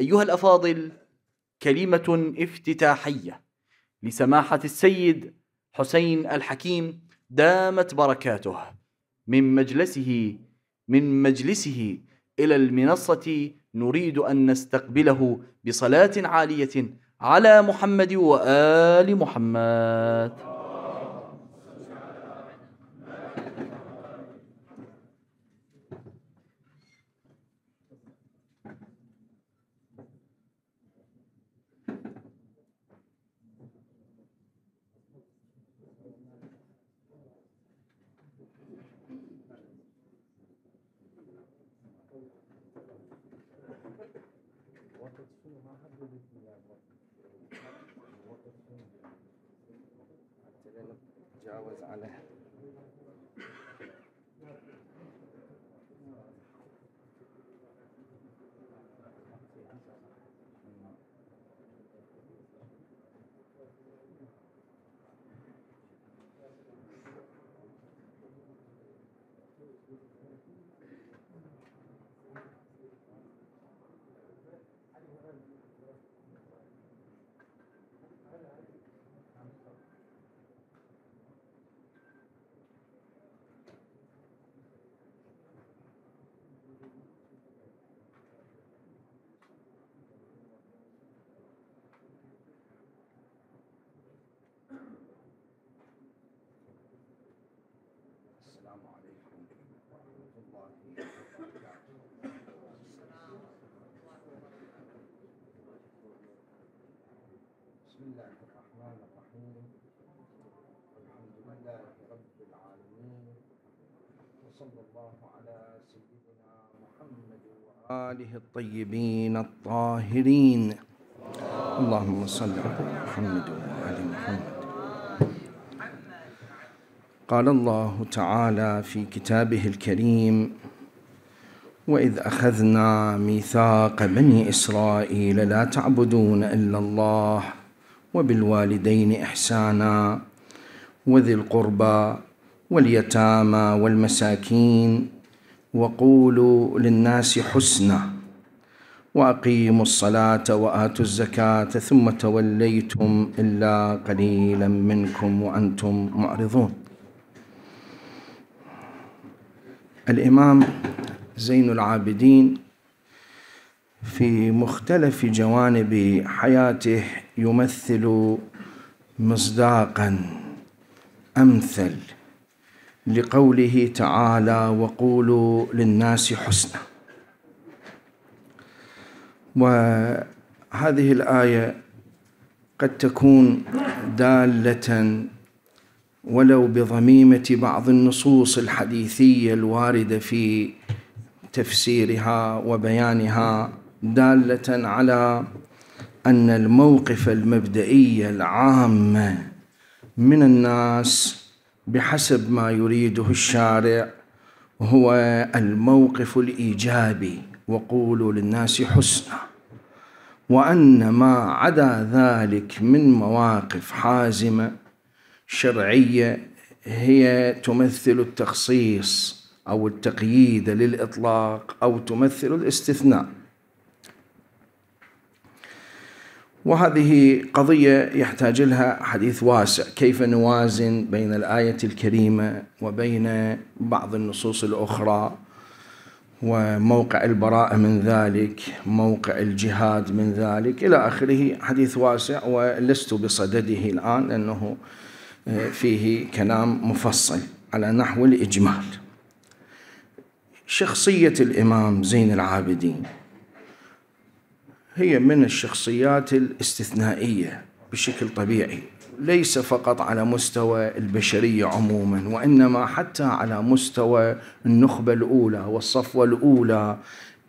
أيها الأفاضل كلمة افتتاحية لسماحة السيد حسين الحكيم دامت بركاته من مجلسه من مجلسه إلى المنصة نريد أن نستقبله بصلاة عالية على محمد وآل محمد آله الطيبين الطاهرين اللهم صل على محمد وعلى محمد قال الله تعالى في كتابه الكريم وإذ أخذنا ميثاق بني إسرائيل لا تعبدون إلا الله وبالوالدين إحسانا وذي القربى واليتامى والمساكين وقولوا للناس حسنا واقيموا الصلاه واتوا الزكاه ثم توليتم الا قليلا منكم وانتم معرضون الامام زين العابدين في مختلف جوانب حياته يمثل مصداقا امثل لقوله تعالى وقولوا للناس حسنا وهذه الايه قد تكون داله ولو بضميمه بعض النصوص الحديثيه الوارده في تفسيرها وبيانها داله على ان الموقف المبدئي العام من الناس بحسب ما يريده الشارع هو الموقف الايجابي وقولوا للناس حسنى وان ما عدا ذلك من مواقف حازمه شرعيه هي تمثل التخصيص او التقييد للاطلاق او تمثل الاستثناء وهذه قضية يحتاج لها حديث واسع كيف نوازن بين الآية الكريمة وبين بعض النصوص الأخرى وموقع البراءة من ذلك موقع الجهاد من ذلك إلى آخره حديث واسع ولست بصدده الآن لأنه آه، فيه كلام مفصل على نحو الإجمال شخصية الإمام زين العابدين هي من الشخصيات الاستثنائيه بشكل طبيعي ليس فقط على مستوى البشريه عموما وانما حتى على مستوى النخبه الاولى والصفوه الاولى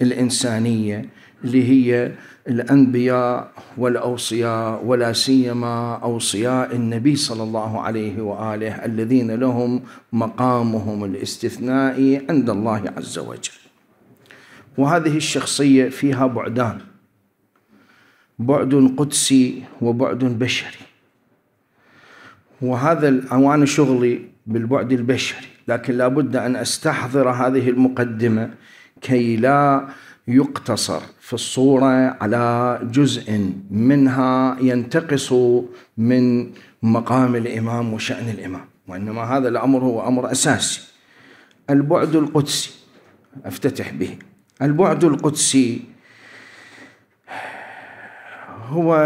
الانسانيه اللي هي الانبياء والاوصياء ولا سيما اوصياء النبي صلى الله عليه واله الذين لهم مقامهم الاستثنائي عند الله عز وجل. وهذه الشخصيه فيها بعدان بعد قدسي وبعد بشري وهذا أو أنا شغلي بالبعد البشري لكن لابد أن أستحضر هذه المقدمة كي لا يقتصر في الصورة على جزء منها ينتقص من مقام الإمام وشأن الإمام وإنما هذا الأمر هو أمر أساسي البعد القدسي أفتتح به البعد القدسي هو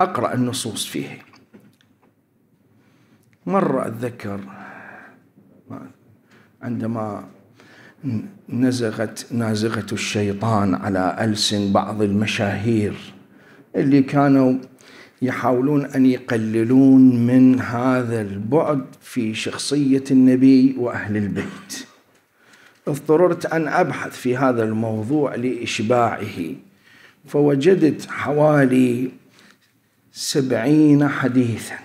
أقرأ النصوص فيه مرة أتذكر عندما نزغت نازغة الشيطان على ألسن بعض المشاهير اللي كانوا يحاولون أن يقللون من هذا البعد في شخصية النبي وأهل البيت اضطررت أن أبحث في هذا الموضوع لإشباعه فوجدت حوالي سبعين حديثا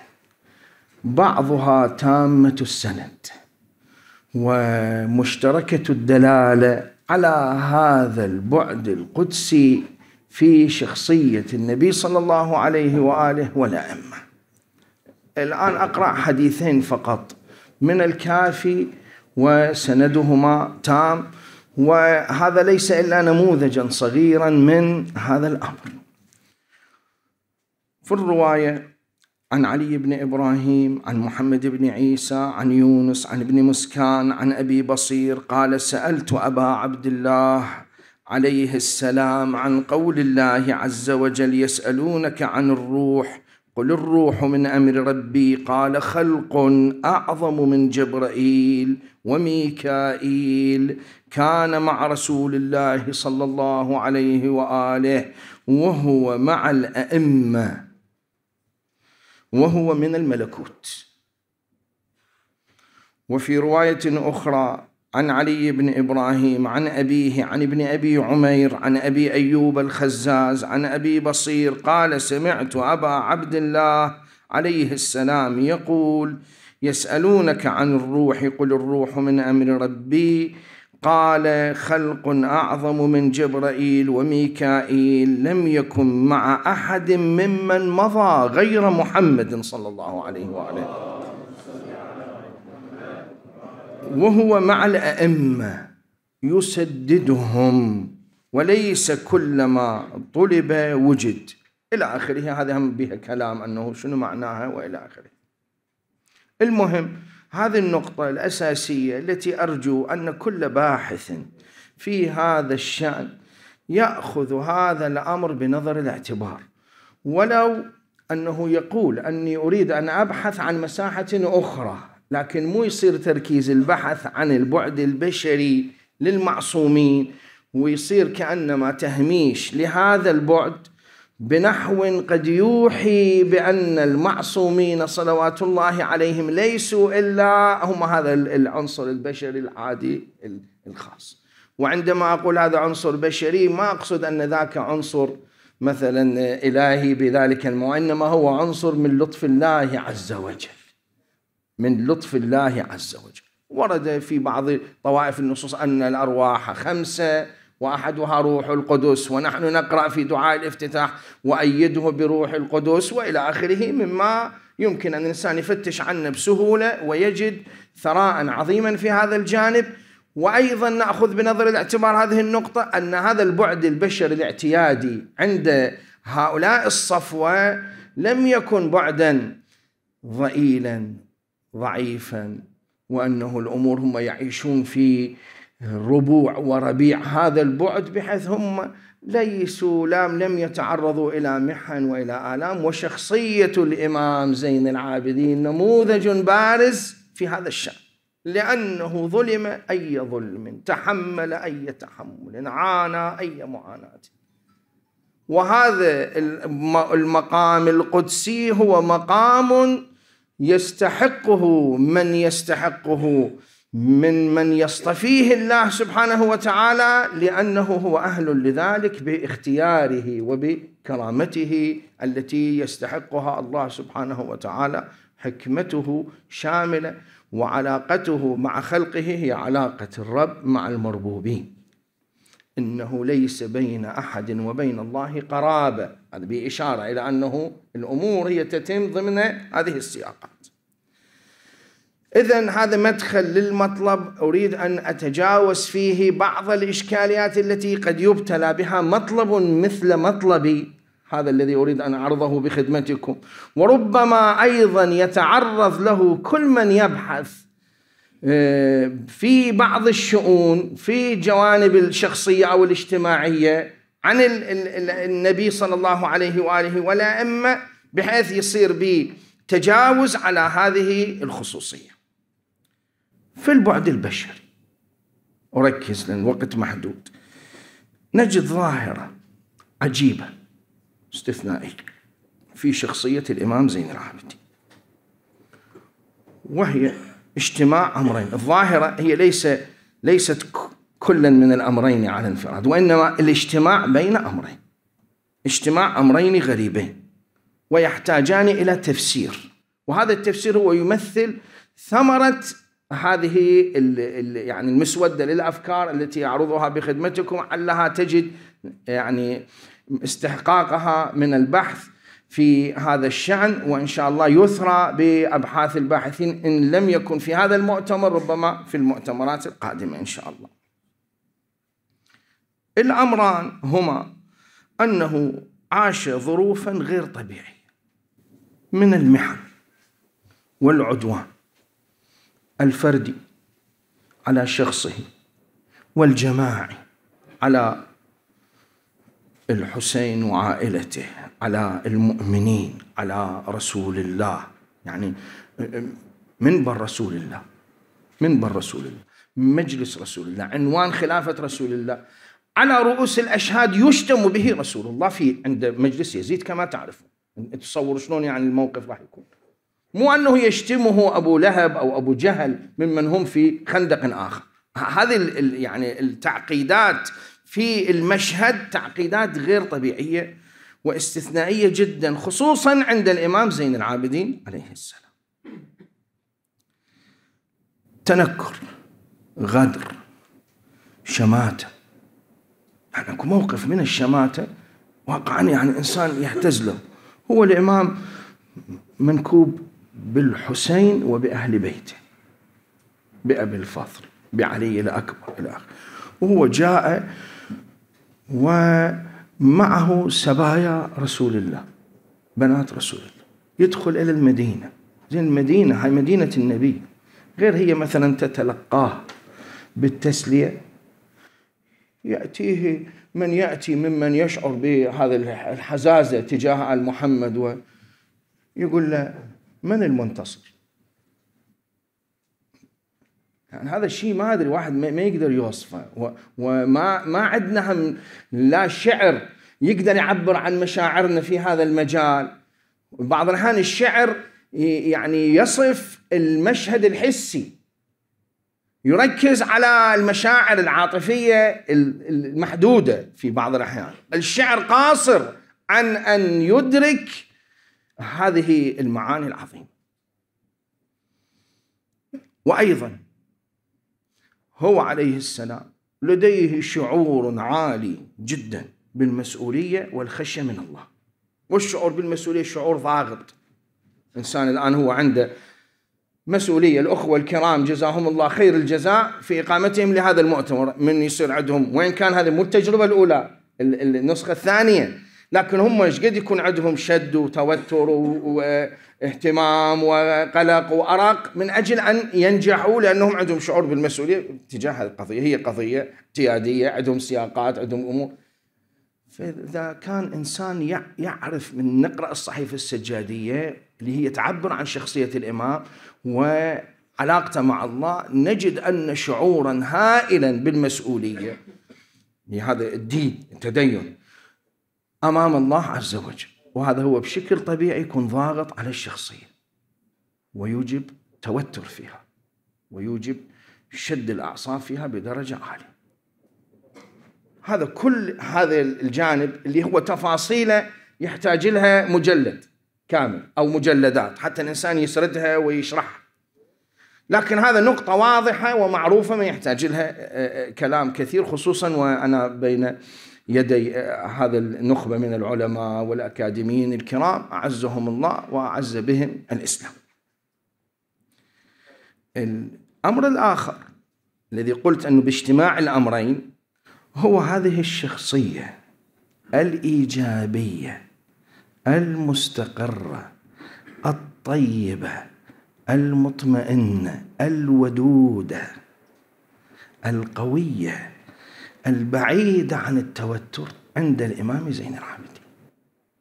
بعضها تامة السند ومشتركة الدلالة على هذا البعد القدسي في شخصية النبي صلى الله عليه وآله والأئمة الآن أقرأ حديثين فقط من الكافي وسندهما تام وهذا ليس إلا نموذجا صغيرا من هذا الأمر في الرواية عن علي بن إبراهيم عن محمد بن عيسى عن يونس عن ابن مسكان عن أبي بصير قال سألت أبا عبد الله عليه السلام عن قول الله عز وجل يسألونك عن الروح قل الروح من امر ربي قال خلق اعظم من جبرائيل وميكائيل كان مع رسول الله صلى الله عليه واله وهو مع الائمه وهو من الملكوت وفي روايه اخرى عن علي بن ابراهيم عن ابيه عن ابن ابي عمير عن ابي ايوب الخزاز عن ابي بصير قال سمعت ابا عبد الله عليه السلام يقول يسالونك عن الروح قل الروح من امر ربي قال خلق اعظم من جبرائيل وميكائيل لم يكن مع احد ممن مضى غير محمد صلى الله عليه واله وهو مع الائمه يسددهم وليس كلما طلب وجد الى اخره هذا هم بها كلام انه شنو معناها والى اخره المهم هذه النقطة الأساسية التي أرجو أن كل باحث في هذا الشأن يأخذ هذا الأمر بنظر الاعتبار ولو أنه يقول أني أريد أن أبحث عن مساحة أخرى لكن مو يصير تركيز البحث عن البعد البشري للمعصومين ويصير كأنما تهميش لهذا البعد بنحو قد يوحي بأن المعصومين صلوات الله عليهم ليسوا إلا هم هذا العنصر البشري العادي الخاص وعندما أقول هذا عنصر بشري ما أقصد أن ذاك عنصر مثلا إلهي بذلك وانما هو عنصر من لطف الله عز وجل من لطف الله عز وجل ورد في بعض طوائف النصوص أن الأرواح خمسة واحدها روح القدس ونحن نقرا في دعاء الافتتاح وايده بروح القدس والى اخره مما يمكن ان الانسان يفتش عنه بسهوله ويجد ثراء عظيما في هذا الجانب وايضا ناخذ بنظر الاعتبار هذه النقطه ان هذا البعد البشري الاعتيادي عند هؤلاء الصفوه لم يكن بعدا ضئيلا ضعيفا وانه الامور هم يعيشون في ربوع وربيع هذا البعد بحيث هم ليسوا لم لم يتعرضوا إلى محن وإلى آلام وشخصية الإمام زين العابدين نموذج بارز في هذا الشأن لأنه ظلم أي ظلم تحمل أي تحمل عانى أي معاناة وهذا المقام القدسي هو مقام يستحقه من يستحقه من من يصطفيه الله سبحانه وتعالى لانه هو اهل لذلك باختياره وبكرامته التي يستحقها الله سبحانه وتعالى حكمته شامله وعلاقته مع خلقه هي علاقه الرب مع المربوبين انه ليس بين احد وبين الله قرابه هذا باشاره الى انه الامور هي تتم ضمن هذه السياقه إذا هذا مدخل للمطلب أريد أن أتجاوز فيه بعض الإشكاليات التي قد يبتلى بها مطلب مثل مطلبي هذا الذي أريد أن أعرضه بخدمتكم وربما أيضا يتعرض له كل من يبحث آه، في بعض الشؤون في جوانب الشخصية أو الاجتماعية عن النبي صلى الله عليه وآله ولا إما بحيث يصير بتجاوز على هذه الخصوصيه في البعد البشري أركز لأن الوقت محدود نجد ظاهرة عجيبة استثنائية في شخصية الإمام زين العابدين وهي اجتماع أمرين الظاهرة هي ليس ليست كلا من الأمرين على انفراد وإنما الاجتماع بين أمرين اجتماع أمرين غريبين ويحتاجان إلى تفسير وهذا التفسير هو يمثل ثمرة هذه ال ال يعني المسودة للأفكار التي اعرضها بخدمتكم علها تجد يعني استحقاقها من البحث في هذا الشأن وإن شاء الله يثرى بأبحاث الباحثين إن لم يكن في هذا المؤتمر ربما في المؤتمرات القادمة إن شاء الله الأمران هما أنه عاش ظروفا غير طبيعية من المحن والعدوان الفردي على شخصه والجماعي على الحسين وعائلته على المؤمنين على رسول الله يعني منبر رسول الله منبر رسول الله مجلس رسول الله عنوان خلافة رسول الله على رؤوس الأشهاد يشتم به رسول الله في عند مجلس يزيد كما تعرفون تصوروا شلون يعني الموقف راح يكون مو أنه يشتمه أبو لهب أو أبو جهل ممن هم في خندق آخر هذه يعني التعقيدات في المشهد تعقيدات غير طبيعية واستثنائية جدا خصوصا عند الإمام زين العابدين عليه السلام تنكر غدر شماتة يعني أكو موقف من الشماتة واقعا يعني إنسان يهتز له هو الإمام منكوب بالحسين وبأهل بيته بأبي الفضل بعلي الأكبر إلى آخره وهو جاء ومعه سبايا رسول الله بنات رسول الله يدخل إلى المدينة زين المدينة هاي مدينة النبي غير هي مثلا تتلقاه بالتسلية يأتيه من يأتي ممن يشعر بهذا الحزازة تجاه آل محمد ويقول له من المنتصر يعني هذا الشيء ما ادري واحد ما يقدر يوصفه وما ما عندنا هم لا شعر يقدر يعبر عن مشاعرنا في هذا المجال بعض الاحيان الشعر يعني يصف المشهد الحسي يركز على المشاعر العاطفيه المحدوده في بعض الاحيان الشعر قاصر عن ان يدرك هذه المعاني العظيمة وأيضا هو عليه السلام لديه شعور عالي جدا بالمسؤولية والخشية من الله والشعور بالمسؤولية شعور ضاغط إنسان الآن هو عنده مسؤولية الأخوة الكرام جزاهم الله خير الجزاء في إقامتهم لهذا المؤتمر من يصير عندهم وين كان هذه مو التجربة الأولى النسخة الثانية لكن هم ايش قد يكون عندهم شد وتوتر واهتمام وقلق وارق من اجل ان ينجحوا لانهم عندهم شعور بالمسؤوليه تجاه هذه القضيه هي قضيه اعتياديه عندهم سياقات عندهم امور فاذا كان انسان يعرف من نقرا الصحيفه السجاديه اللي هي تعبر عن شخصيه الامام وعلاقته مع الله نجد ان شعورا هائلا بالمسؤوليه لهذا الدين التدين امام الله عز وجل وهذا هو بشكل طبيعي يكون ضاغط على الشخصيه ويوجب توتر فيها ويوجب شد الاعصاب فيها بدرجه عاليه هذا كل هذا الجانب اللي هو تفاصيله يحتاج لها مجلد كامل او مجلدات حتى الانسان يسردها ويشرحها لكن هذا نقطة واضحة ومعروفة ما يحتاج لها آه، آه، كلام كثير خصوصا وأنا بين يدي هذا النخبة من العلماء والأكاديميين الكرام أعزهم الله وأعز بهم الإسلام الأمر الآخر الذي قلت أنه باجتماع الأمرين هو هذه الشخصية الإيجابية المستقرة الطيبة المطمئنة الودودة القوية البعيدة عن التوتر عند الإمام زين العابدين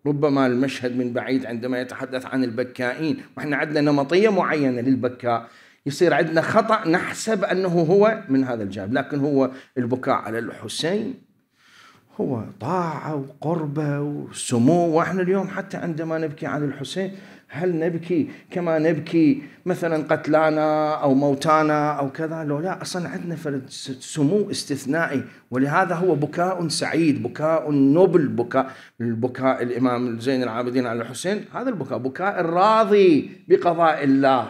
ربما المشهد من بعيد عندما يتحدث عن البكائين وإحنا عندنا نمطية معينة للبكاء يصير عندنا خطأ نحسب أنه هو من هذا الجانب لكن هو البكاء على الحسين هو طاعة وقربة وسمو وإحنا اليوم حتى عندما نبكي عن الحسين هل نبكي كما نبكي مثلا قتلانا او موتانا او كذا لو لا اصلا عندنا فرد سمو استثنائي ولهذا هو بكاء سعيد بكاء نبل بكاء البكاء الامام زين العابدين على الحسين هذا البكاء بكاء الراضي بقضاء الله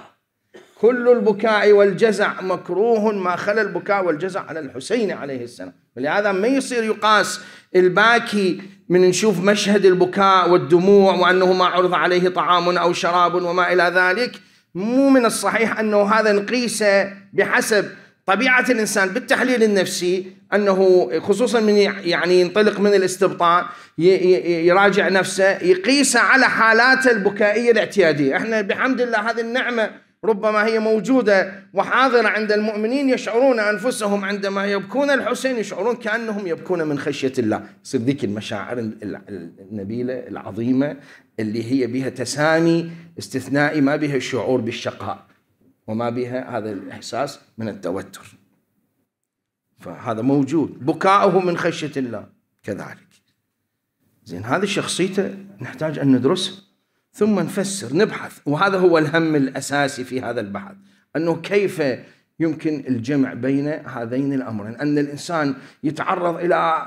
كل البكاء والجزع مكروه ما خلا البكاء والجزع على الحسين عليه السلام ولهذا ما يصير يقاس الباكي من نشوف مشهد البكاء والدموع وأنه ما عرض عليه طعام أو شراب وما إلى ذلك مو من الصحيح أنه هذا نقيسه بحسب طبيعة الإنسان بالتحليل النفسي أنه خصوصا من يعني ينطلق من الاستبطاء يراجع نفسه يقيسه على حالاته البكائية الاعتيادية احنا بحمد الله هذه النعمة ربما هي موجودة وحاضرة عند المؤمنين يشعرون أنفسهم عندما يبكون الحسين يشعرون كأنهم يبكون من خشية الله يصير ذيك المشاعر النبيلة العظيمة اللي هي بها تسامي استثنائي ما بها الشعور بالشقاء وما بها هذا الإحساس من التوتر فهذا موجود بكاؤه من خشية الله كذلك زين هذه شخصيته نحتاج أن ندرسها ثم نفسر نبحث وهذا هو الهم الاساسي في هذا البحث انه كيف يمكن الجمع بين هذين الامرين ان الانسان يتعرض الى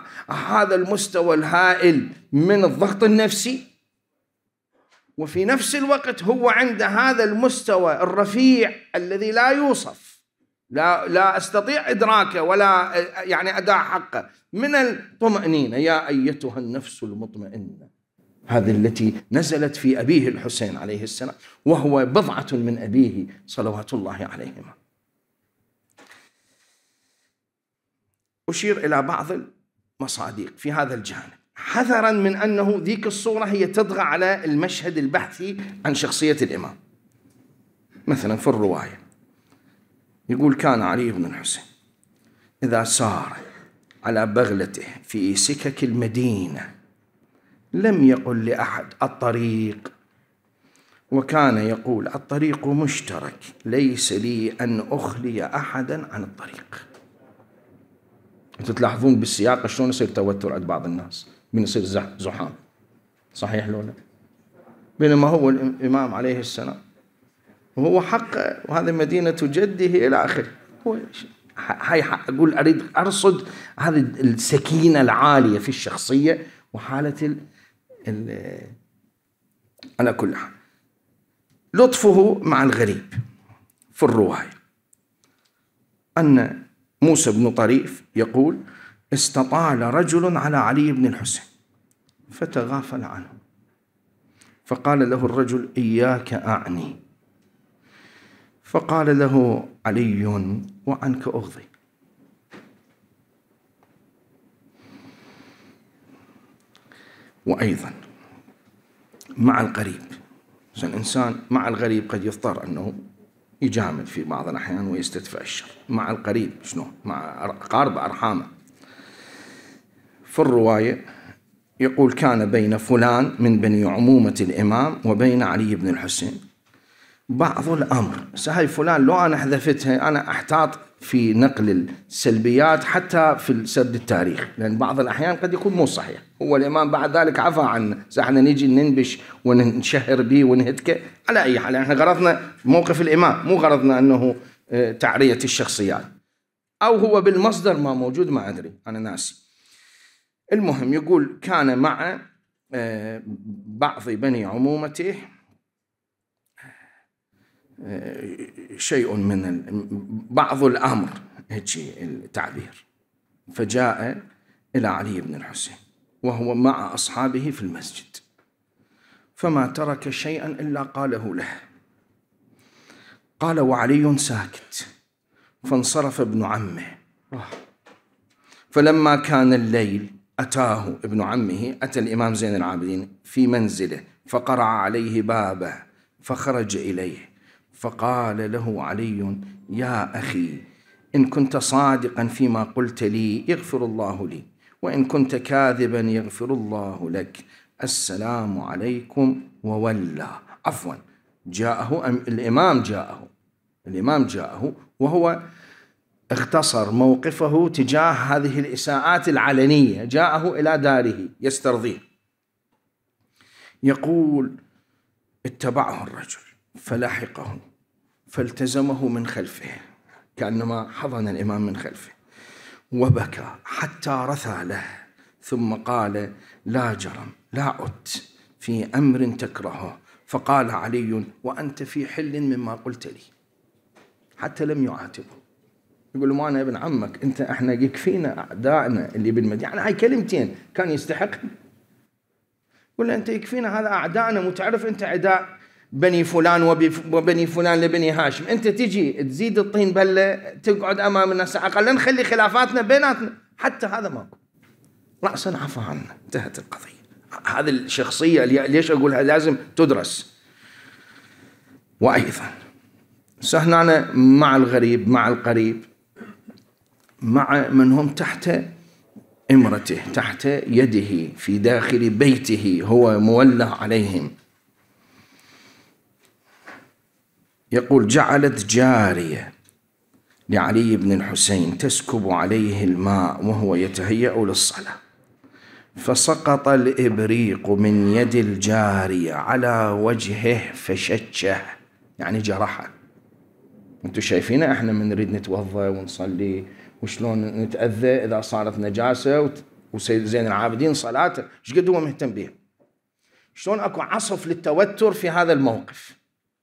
هذا المستوى الهائل من الضغط النفسي وفي نفس الوقت هو عند هذا المستوى الرفيع الذي لا يوصف لا لا استطيع ادراكه ولا يعني اداء حقه من الطمانينه يا ايتها النفس المطمئنه هذه التي نزلت في أبيه الحسين عليه السلام وهو بضعة من أبيه صلوات الله عليهما أشير إلى بعض المصادق في هذا الجانب حذرا من أنه ذيك الصورة هي تطغى على المشهد البحثي عن شخصية الإمام مثلا في الرواية يقول كان علي بن الحسين إذا سار على بغلته في سكك المدينة لم يقل لأحد الطريق وكان يقول الطريق مشترك ليس لي أن أخلي أحدا عن الطريق أنتم تلاحظون بالسياق شلون يصير توتر عند بعض الناس من يصير زحام صحيح لو لا بينما هو الإمام عليه السلام وهو حقه وهذه مدينة جده إلى آخره هو هاي أقول أريد أرصد هذه السكينة العالية في الشخصية وحالة على كل حال لطفه مع الغريب في الرواية أن موسى بن طريف يقول استطال رجل على علي بن الحسين فتغافل عنه فقال له الرجل إياك أعني فقال له علي وعنك أغضي وأيضا مع القريب الإنسان مع الغريب قد يضطر أنه يجامل في بعض الأحيان ويستدفع الشر مع القريب شنو مع أقارب أرحامه في الرواية يقول كان بين فلان من بني عمومة الإمام وبين علي بن الحسين بعض الأمر هاي فلان لو أنا حذفتها أنا أحتاط في نقل السلبيات حتى في سرد التاريخ لأن بعض الأحيان قد يكون مو صحيح هو الإمام بعد ذلك عفى عن احنا نجي ننبش ونشهر به ونهتكه على أي حال احنا غرضنا موقف الإمام مو غرضنا أنه آه، تعرية الشخصيات أو هو بالمصدر ما موجود ما أدري أنا ناسي المهم يقول كان مع آه، بعض بني عمومته شيء من بعض الأمر هيجي التعبير فجاء إلى علي بن الحسين وهو مع أصحابه في المسجد فما ترك شيئا إلا قاله له قال وعلي ساكت فانصرف ابن عمه فلما كان الليل أتاه ابن عمه أتى الإمام زين العابدين في منزله فقرع عليه بابه فخرج إليه فقال له علي يا اخي ان كنت صادقا فيما قلت لي يغفر الله لي وان كنت كاذبا يغفر الله لك السلام عليكم وولى عفوا جاءه الامام جاءه الامام جاءه وهو اختصر موقفه تجاه هذه الاساءات العلنيه جاءه الى داره يسترضيه يقول اتبعه الرجل فلحقه فالتزمه من خلفه كأنما حضن الإمام من خلفه وبكى حتى رثى له ثم قال لا جرم لا عدت في أمر تكرهه فقال علي وأنت في حل مما قلت لي حتى لم يعاتبه يقول له ما أنا ابن عمك أنت إحنا يكفينا أعدائنا اللي بالمدينة يعني هاي كلمتين كان يستحق يقول أنت يكفينا هذا أعدائنا متعرف أنت عداء بني فلان وبني فلان لبني هاشم انت تجي تزيد الطين بله تقعد امام الناس اقل نخلي خلافاتنا بيناتنا حتى هذا ماكو راسا عفى عنا انتهت القضيه هذه الشخصيه ليش اقولها لازم تدرس وايضا سهنا مع الغريب مع القريب مع من هم تحت امرته تحت يده في داخل بيته هو مولى عليهم يقول جعلت جارية لعلي بن الحسين تسكب عليه الماء وهو يتهيأ للصلاة فسقط الإبريق من يد الجارية على وجهه فشجه يعني جرحه انتم شايفين احنا من نريد نتوضا ونصلي وشلون نتاذى اذا صارت نجاسه وت... وسيد زين العابدين صلاته ايش قد هو مهتم بها شلون اكو عصف للتوتر في هذا الموقف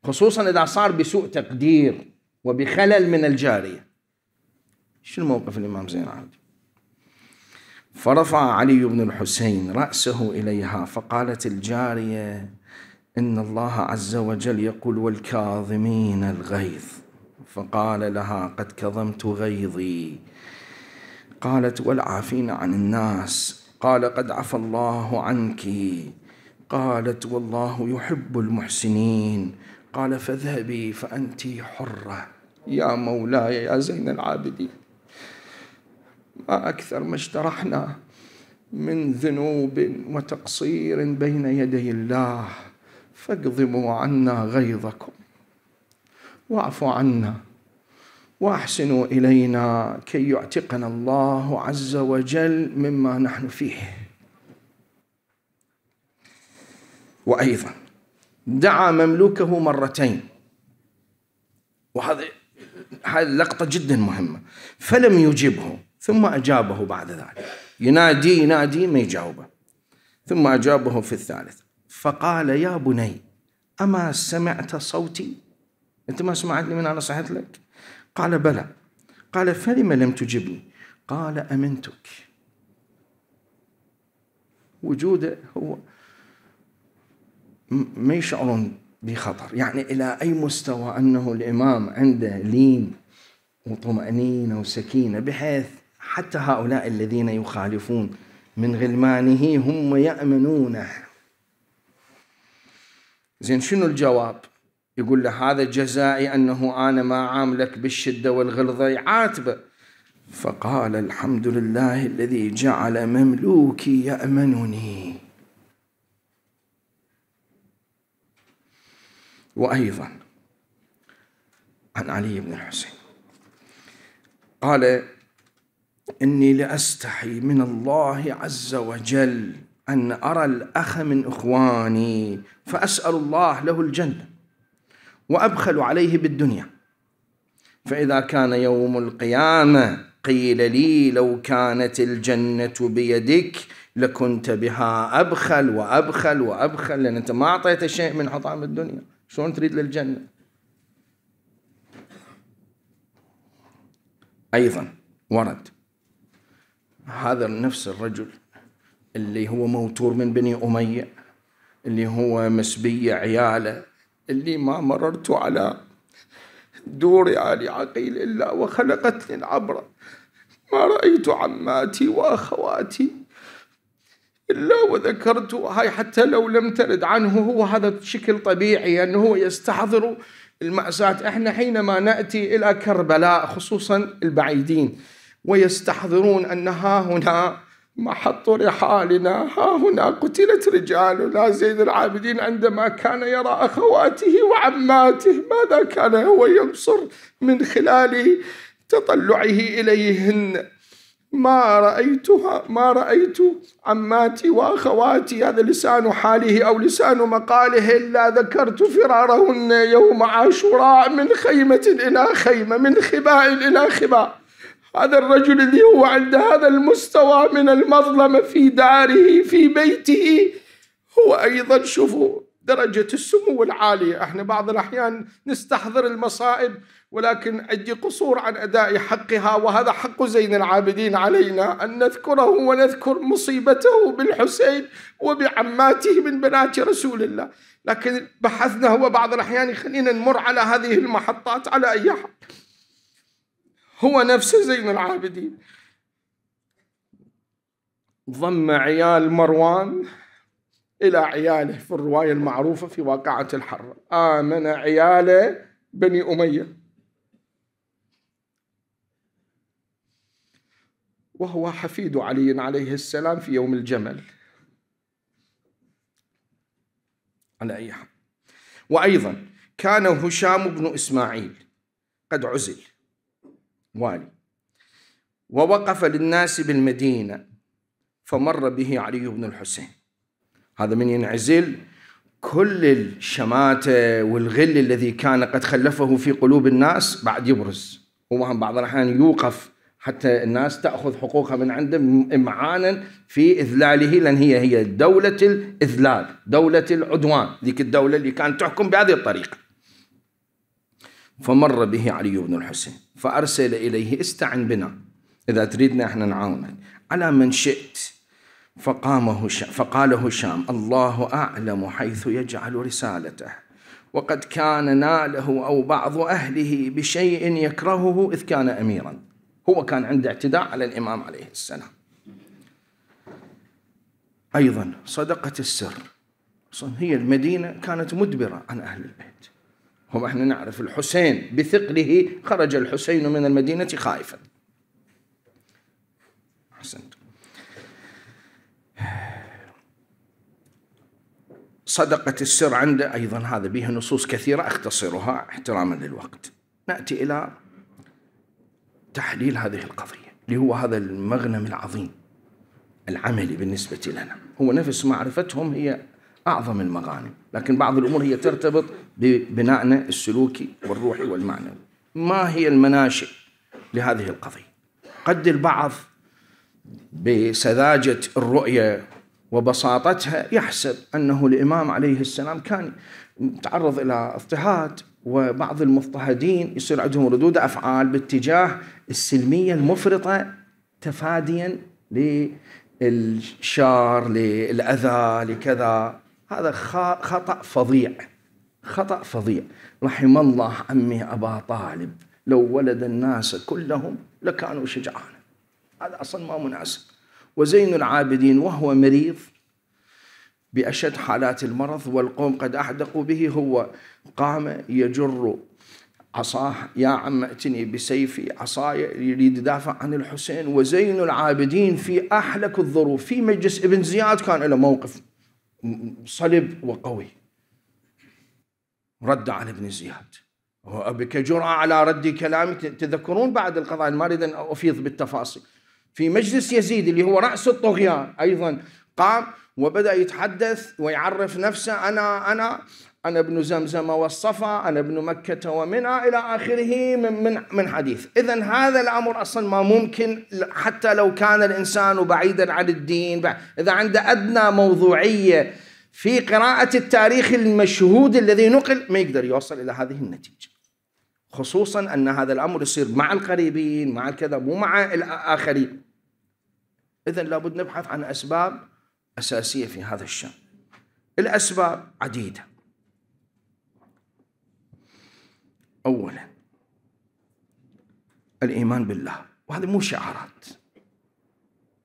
خصوصا إذا صار بسوء تقدير وبخلل من الجارية شنو موقف الإمام زين العابدين فرفع علي بن الحسين رأسه إليها فقالت الجارية إن الله عز وجل يقول والكاظمين الغيظ فقال لها قد كظمت غيظي قالت والعافين عن الناس قال قد عفى الله عنك قالت والله يحب المحسنين قال فاذهبي فأنت حرة يا مولاي يا زين العابدين ما أكثر ما اجترحنا من ذنوب وتقصير بين يدي الله فاقضموا عنا غيظكم واعفوا عنا واحسنوا الينا كي يعتقنا الله عز وجل مما نحن فيه وايضا دعا مملوكه مرتين وهذا هذه لقطة جدا مهمة فلم يجبه ثم أجابه بعد ذلك ينادي ينادي ما يجاوبه ثم أجابه في الثالث فقال يا بني أما سمعت صوتي أنت ما سمعتني من أنا صحت لك قال بلى قال فلم لم تجبني قال أمنتك وجوده هو ما يشعرون بخطر يعني إلى أي مستوى أنه الإمام عنده لين وطمأنينة وسكينة بحيث حتى هؤلاء الذين يخالفون من غلمانه هم يأمنونه زين شنو الجواب يقول له هذا جزائي أنه أنا ما عاملك بالشدة والغلظة عاتبة فقال الحمد لله الذي جعل مملوكي يأمنني وأيضا عن علي بن الحسين قال إني لأستحي من الله عز وجل أن أرى الأخ من إخواني فأسأل الله له الجنة وأبخل عليه بالدنيا فإذا كان يوم القيامة قيل لي لو كانت الجنة بيدك لكنت بها أبخل وأبخل وأبخل لأن أنت ما أعطيت شيء من حطام الدنيا شلون تريد للجنة أيضا ورد هذا نفس الرجل اللي هو موتور من بني أمية اللي هو مسبية عياله اللي ما مررت على دور علي عقيل إلا وخلقتني العبرة ما رأيت عماتي وأخواتي إلا وذكرت هاي حتى لو لم ترد عنه هو هذا بشكل طبيعي أنه هو يستحضر المأساة إحنا حينما نأتي إلى كربلاء خصوصا البعيدين ويستحضرون أن ها هنا محط رحالنا ها هنا قتلت رجالنا زين العابدين عندما كان يرى أخواته وعماته ماذا كان هو ينصر من خلال تطلعه إليهن ما رأيتها ما رأيت عماتي وأخواتي هذا لسان حاله أو لسان مقاله إلا ذكرت فرارهن يوم عاشوراء من خيمة إلى خيمة من خباء إلى خباء هذا الرجل الذي هو عند هذا المستوى من المظلمة في داره في بيته هو أيضا شوفوا درجة السمو العالية احنا بعض الأحيان نستحضر المصائب ولكن أجي قصور عن أداء حقها وهذا حق زين العابدين علينا أن نذكره ونذكر مصيبته بالحسين وبعماته من بنات رسول الله لكن بحثنا هو بعض الأحيان خلينا نمر على هذه المحطات على أي حق هو نفسه زين العابدين ضم عيال مروان إلى عياله في الرواية المعروفة في واقعة الحرة آمن عياله بني أمية وهو حفيد علي عليه السلام في يوم الجمل على أي حال وأيضا كان هشام بن إسماعيل قد عزل والي ووقف للناس بالمدينة فمر به علي بن الحسين هذا من ينعزل كل الشماتة والغل الذي كان قد خلفه في قلوب الناس بعد يبرز وهم بعض الأحيان يوقف حتى الناس تأخذ حقوقها من عنده إمعانا في إذلاله لأن هي هي دولة الإذلال دولة العدوان ذيك الدولة اللي كانت تحكم بهذه الطريقة فمر به علي بن الحسين فأرسل إليه استعن بنا إذا تريدنا إحنا نعاونك على من شئت فقامه شام فقال هشام الله أعلم حيث يجعل رسالته وقد كان ناله أو بعض أهله بشيء يكرهه إذ كان أميرا هو كان عنده اعتداء على الإمام عليه السلام أيضا صدقة السر هي المدينة كانت مدبرة عن أهل البيت هم احنا نعرف الحسين بثقله خرج الحسين من المدينة خائفا أحسنت صدقة السر عنده أيضا هذا به نصوص كثيرة أختصرها احتراما للوقت نأتي إلى تحليل هذه القضية اللي هو هذا المغنم العظيم العملي بالنسبة لنا هو نفس معرفتهم هي أعظم المغانم لكن بعض الأمور هي ترتبط ببنائنا السلوكي والروحي والمعنوي ما هي المناشئ لهذه القضية قد البعض بسذاجة الرؤية وبساطتها يحسب أنه الإمام عليه السلام كان تعرض إلى اضطهاد وبعض المضطهدين يصير عندهم ردود أفعال باتجاه السلمية المفرطة تفاديا للشار للأذى لكذا هذا خطأ فظيع خطأ فظيع رحم الله عمي أبا طالب لو ولد الناس كلهم لكانوا شجعانا هذا أصلا ما مناسب وزين العابدين وهو مريض بأشد حالات المرض والقوم قد أحدقوا به هو قام يجر عصاه يا عم ائتني بسيفي عصاي يريد يدافع عن الحسين وزين العابدين في أحلك الظروف في مجلس ابن زياد كان له موقف صلب وقوي رد على ابن زياد وبك جرأة على رد كلامك تذكرون بعد القضاء ما أريد أن أفيض بالتفاصيل في مجلس يزيد اللي هو رأس الطغيان أيضا قام وبدأ يتحدث ويعرف نفسه أنا أنا أنا ابن زمزم والصفا أنا ابن مكة ومنى إلى آخره من من من حديث إذا هذا الأمر أصلا ما ممكن حتى لو كان الإنسان بعيدا عن الدين إذا عنده أدنى موضوعية في قراءة التاريخ المشهود الذي نقل ما يقدر يوصل إلى هذه النتيجة خصوصا أن هذا الأمر يصير مع القريبين مع الكذا مو مع الآخرين إذا لابد نبحث عن أسباب أساسية في هذا الشأن الأسباب عديدة أولا الإيمان بالله وهذه مو شعارات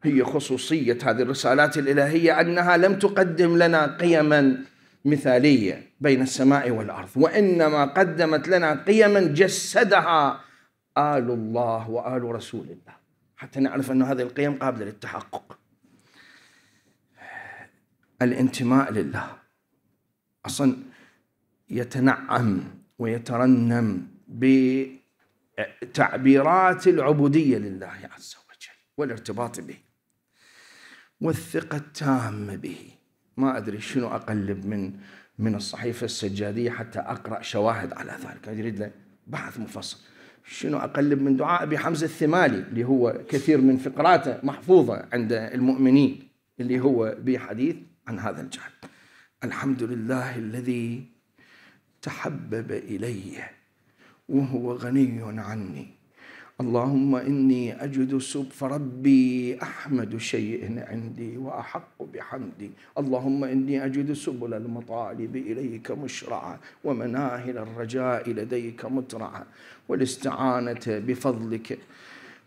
هي خصوصية هذه الرسالات الإلهية أنها لم تقدم لنا قيما مثالية بين السماء والأرض وإنما قدمت لنا قيما جسدها آل الله وآل رسول الله حتى نعرف أن هذه القيم قابلة للتحقق الانتماء لله أصلا يتنعم ويترنم بتعبيرات العبودية لله عز وجل والارتباط به والثقة التامة به ما أدري شنو أقلب من من الصحيفة السجادية حتى أقرأ شواهد على ذلك أريد له بحث مفصل شنو أقلب من دعاء أبي حمزة الثمالي اللي هو كثير من فقراته محفوظة عند المؤمنين اللي هو بحديث عن هذا الجهل الحمد لله الذي تحبب إلي وهو غني عني اللهم إني أجد سبف ربي أحمد شيء عندي وأحق بحمدي اللهم إني أجد سبل المطالب إليك مشرعة ومناهل الرجاء لديك مترعة والاستعانة بفضلك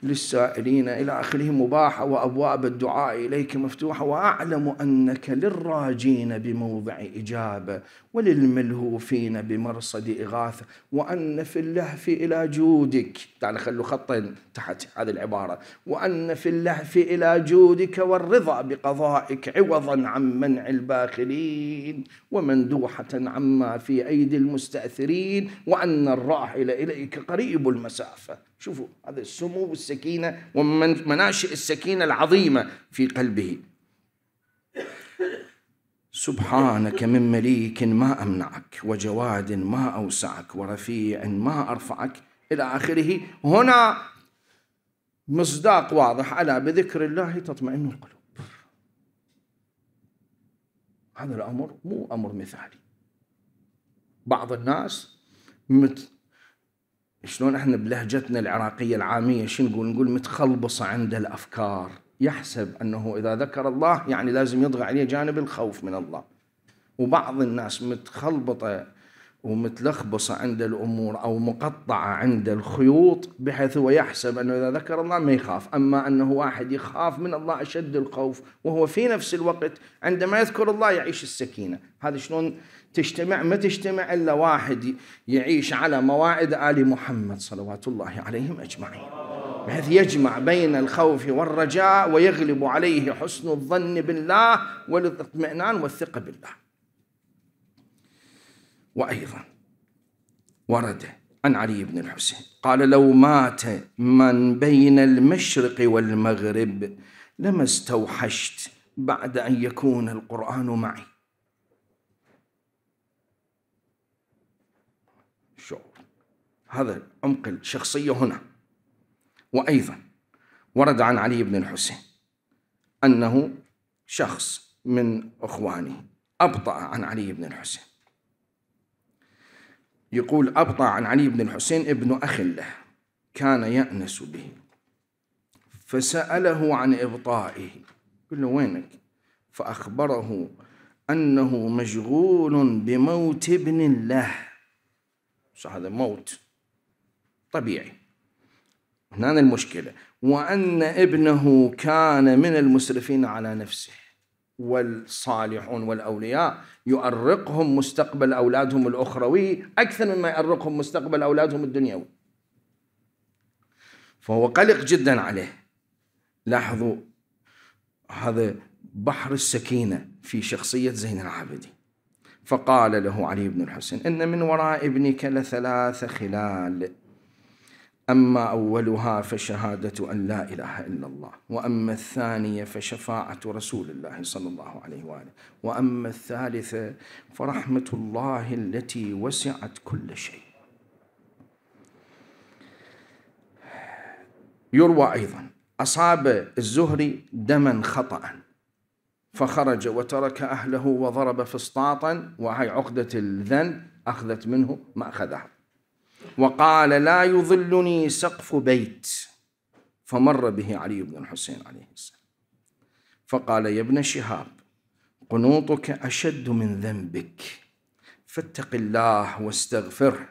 للسائلين إلى آخره مباحة وأبواب الدعاء إليك مفتوحة وأعلم أنك للراجين بموضع إجابة وللملهوفين بمرصد إغاثة وأن في اللهف إلى جودك تعال خلوا خطين تحت هذه العبارة وأن في اللهف إلى جودك والرضا بقضائك عوضا عن منع الباخلين ومندوحة عما في أيدي المستأثرين وأن الراحل إليك قريب المسافة شوفوا هذا السمو والسكينة ومناشئ السكينة العظيمة في قلبه سبحانك من مليك ما أمنعك وجواد ما أوسعك ورفيع ما أرفعك إلى آخره هنا مصداق واضح على بذكر الله تطمئن القلوب هذا الأمر مو أمر مثالي بعض الناس مت شلون احنا بلهجتنا العراقية العامية شو نقول نقول متخلبصة عند الأفكار يحسب أنه إذا ذكر الله يعني لازم يطغى عليه جانب الخوف من الله وبعض الناس متخلبطة ومتلخبصة عند الأمور أو مقطعة عند الخيوط بحيث هو يحسب أنه إذا ذكر الله ما يخاف أما أنه واحد يخاف من الله أشد الخوف وهو في نفس الوقت عندما يذكر الله يعيش السكينة هذا شلون تجتمع ما تجتمع إلا واحد يعيش على مواعد آل محمد صلوات الله عليهم أجمعين بحيث يجمع بين الخوف والرجاء ويغلب عليه حسن الظن بالله والاطمئنان والثقة بالله وأيضا ورد عن علي بن الحسين قال لو مات من بين المشرق والمغرب لما استوحشت بعد أن يكون القرآن معي شعور هذا عمق الشخصية هنا وأيضا ورد عن علي بن الحسين أنه شخص من أخوانه أبطأ عن علي بن الحسين يقول أبطى عن علي بن الحسين ابن أخ له كان يأنس به فسأله عن إبطائه قل له وينك فأخبره أنه مشغول بموت ابن له هذا موت طبيعي هنا المشكلة وأن ابنه كان من المسرفين على نفسه والصالحون والأولياء يؤرقهم مستقبل أولادهم الأخروي أكثر مما يؤرقهم مستقبل أولادهم الدنيوي فهو قلق جدا عليه لاحظوا هذا بحر السكينة في شخصية زين العابدين فقال له علي بن الحسين إن من وراء ابنك لثلاث خلال أما أولها فشهادة أن لا إله إلا الله وأما الثانية فشفاعة رسول الله صلى الله عليه وآله وأما الثالثة فرحمة الله التي وسعت كل شيء يروى أيضا أصاب الزهري دما خطأ فخرج وترك أهله وضرب فسطاطا وهي عقدة الذنب أخذت منه ما أخذها وقال لا يظلني سقف بيت فمر به علي بن الحسين عليه السلام فقال يا ابن شهاب قنوطك أشد من ذنبك فاتق الله واستغفره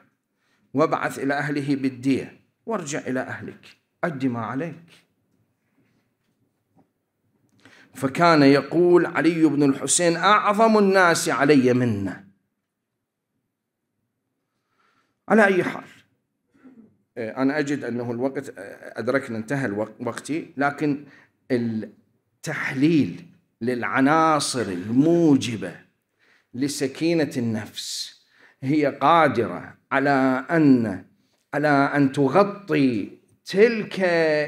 وابعث إلى أهله بالدية وارجع إلى أهلك أد ما عليك فكان يقول علي بن الحسين أعظم الناس علي منه على أي حال إيه، أنا أجد أنه الوقت آه، أدركنا انتهى وقتي لكن التحليل للعناصر الموجبة لسكينة النفس هي قادرة على أن على أن تغطي تلك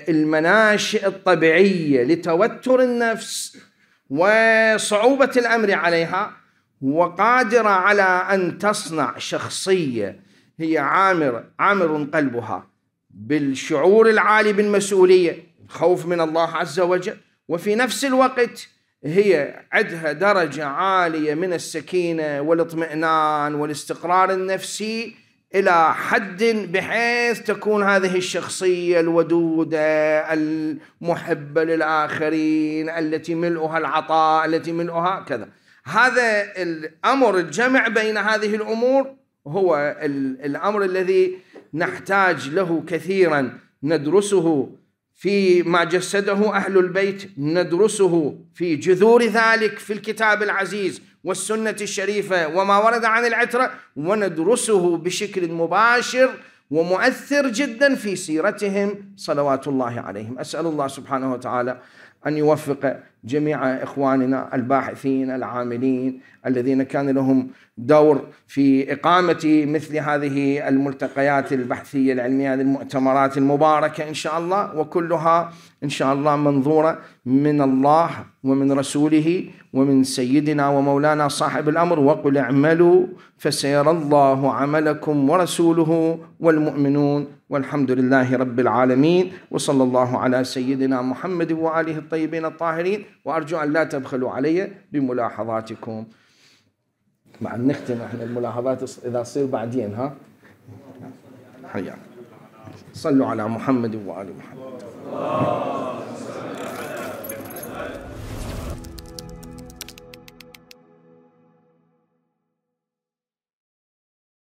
المناشئ الطبيعية لتوتر النفس وصعوبة الأمر عليها وقادرة على أن تصنع شخصية هي عامر عامر قلبها بالشعور العالي بالمسؤولية خوف من الله عز وجل وفي نفس الوقت هي عندها درجة عالية من السكينة والاطمئنان والاستقرار النفسي إلى حد بحيث تكون هذه الشخصية الودودة المحبة للآخرين التي ملؤها العطاء التي ملؤها كذا هذا الأمر الجمع بين هذه الأمور هو الأمر الذي نحتاج له كثيرا ندرسه في ما جسده أهل البيت ندرسه في جذور ذلك في الكتاب العزيز والسنة الشريفة وما ورد عن العترة وندرسه بشكل مباشر ومؤثر جدا في سيرتهم صلوات الله عليهم أسأل الله سبحانه وتعالى أن يوفق جميع اخواننا الباحثين العاملين الذين كان لهم دور في اقامه مثل هذه الملتقيات البحثيه العلميه هذه المؤتمرات المباركه ان شاء الله وكلها ان شاء الله منظوره من الله ومن رسوله ومن سيدنا ومولانا صاحب الامر وقل اعملوا فسيرى الله عملكم ورسوله والمؤمنون والحمد لله رب العالمين وصلى الله على سيدنا محمد واله الطيبين الطاهرين وأرجو أن لا تبخلوا علي بملاحظاتكم مع نختم احنا الملاحظات إذا تصير بعدين ها حيا صلوا على محمد وآل محمد